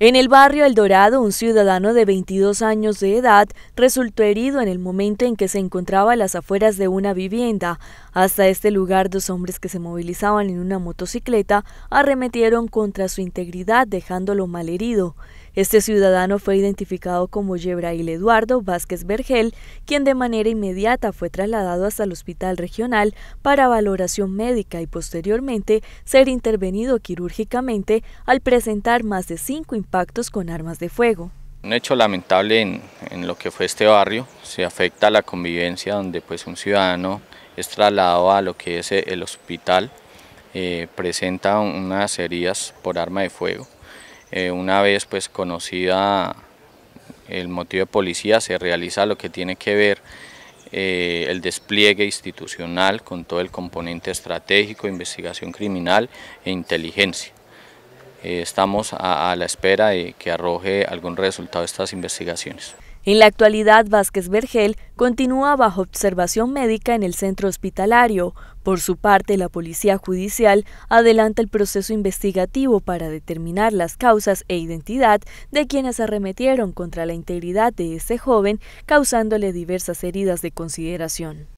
En el barrio El Dorado, un ciudadano de 22 años de edad resultó herido en el momento en que se encontraba a las afueras de una vivienda. Hasta este lugar, dos hombres que se movilizaban en una motocicleta arremetieron contra su integridad, dejándolo malherido. Este ciudadano fue identificado como Yebrail Eduardo Vázquez Vergel, quien de manera inmediata fue trasladado hasta el hospital regional para valoración médica y posteriormente ser intervenido quirúrgicamente al presentar más de cinco impactos con armas de fuego. Un hecho lamentable en, lo que fue este barrio, se afecta la convivencia donde pues un ciudadano es trasladado a lo que es eh, el hospital, eh, presenta unas heridas por arma de fuego. Eh, una vez pues conocida el motivo de policía se realiza lo que tiene que ver eh, el despliegue institucional con todo el componente estratégico, investigación criminal e inteligencia. Eh, estamos a, a la espera de que arroje algún resultado de estas investigaciones. En la actualidad, Vázquez Vergel continúa bajo observación médica en el centro hospitalario. Por su parte, la Policía Judicial adelanta el proceso investigativo para determinar las causas e identidad de quienes arremetieron contra la integridad de ese joven, causándole diversas heridas de consideración.